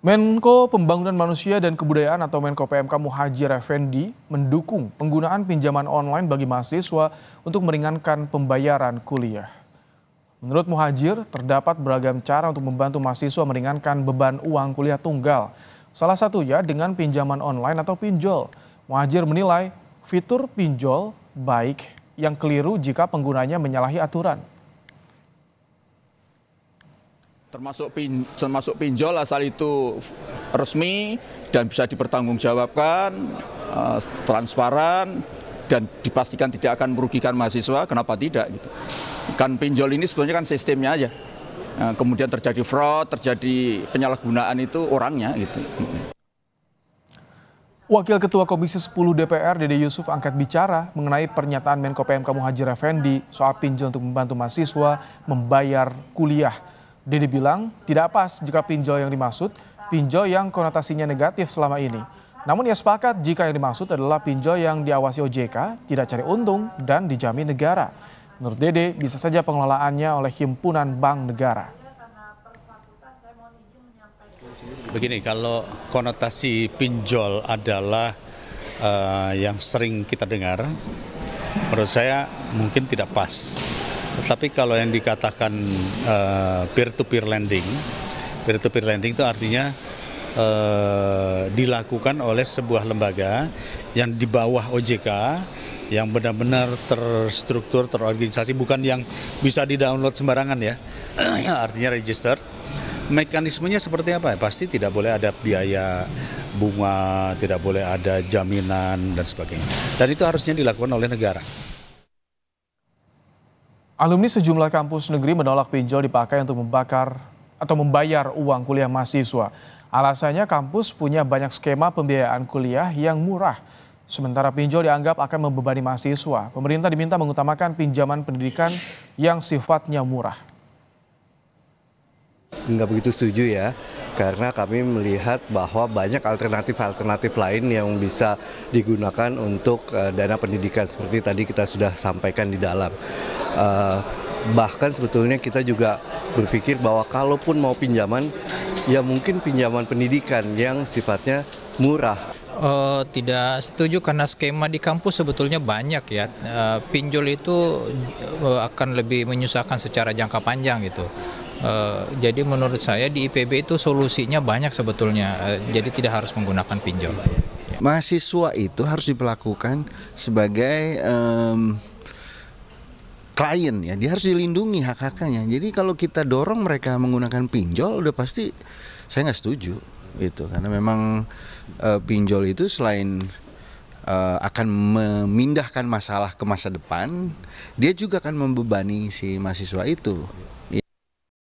Menko Pembangunan Manusia dan Kebudayaan atau Menko PMK Muhajir Effendi mendukung penggunaan pinjaman online bagi mahasiswa untuk meringankan pembayaran kuliah. Menurut Muhajir, terdapat beragam cara untuk membantu mahasiswa meringankan beban uang kuliah tunggal. Salah satunya dengan pinjaman online atau pinjol. Muhajir menilai fitur pinjol baik yang keliru jika penggunanya menyalahi aturan termasuk pin, termasuk pinjol asal itu resmi dan bisa dipertanggungjawabkan, uh, transparan dan dipastikan tidak akan merugikan mahasiswa, kenapa tidak gitu. Kan pinjol ini sebetulnya kan sistemnya aja. Uh, kemudian terjadi fraud, terjadi penyalahgunaan itu orangnya gitu. Wakil Ketua Komisi 10 DPR Dede Yusuf angkat bicara mengenai pernyataan Menko PMK Muhajir Effendi soal pinjol untuk membantu mahasiswa membayar kuliah. Dede bilang tidak pas jika pinjol yang dimaksud pinjol yang konotasinya negatif selama ini. Namun ia sepakat jika yang dimaksud adalah pinjol yang diawasi OJK, tidak cari untung, dan dijamin negara. Menurut Dede, bisa saja pengelolaannya oleh himpunan bank negara. Begini, kalau konotasi pinjol adalah uh, yang sering kita dengar, menurut saya mungkin tidak pas tetapi kalau yang dikatakan eh, peer-to-peer lending, peer-to-peer lending itu artinya uh, dilakukan oleh sebuah lembaga yang di bawah OJK yang benar-benar terstruktur, terorganisasi, bukan yang bisa di-download sembarangan ya, artinya register, Mekanismenya seperti apa? Pasti tidak boleh ada biaya bunga, tidak boleh ada jaminan dan sebagainya. Dan itu harusnya dilakukan oleh negara. Alumni sejumlah kampus negeri menolak pinjol dipakai untuk membakar atau membayar uang kuliah mahasiswa. Alasannya kampus punya banyak skema pembiayaan kuliah yang murah. Sementara pinjol dianggap akan membebani mahasiswa. Pemerintah diminta mengutamakan pinjaman pendidikan yang sifatnya murah. Enggak begitu setuju ya, karena kami melihat bahwa banyak alternatif-alternatif lain yang bisa digunakan untuk eh, dana pendidikan seperti tadi kita sudah sampaikan di dalam. Uh, bahkan sebetulnya kita juga berpikir bahwa kalaupun mau pinjaman, ya mungkin pinjaman pendidikan yang sifatnya murah. Uh, tidak setuju karena skema di kampus sebetulnya banyak ya. Uh, pinjol itu akan lebih menyusahkan secara jangka panjang gitu. Uh, jadi menurut saya di IPB itu solusinya banyak sebetulnya. Uh, jadi tidak harus menggunakan pinjol. Mahasiswa itu harus diperlakukan sebagai um, klien ya dia harus dilindungi hak haknya jadi kalau kita dorong mereka menggunakan pinjol udah pasti saya nggak setuju itu karena memang uh, pinjol itu selain uh, akan memindahkan masalah ke masa depan dia juga akan membebani si mahasiswa itu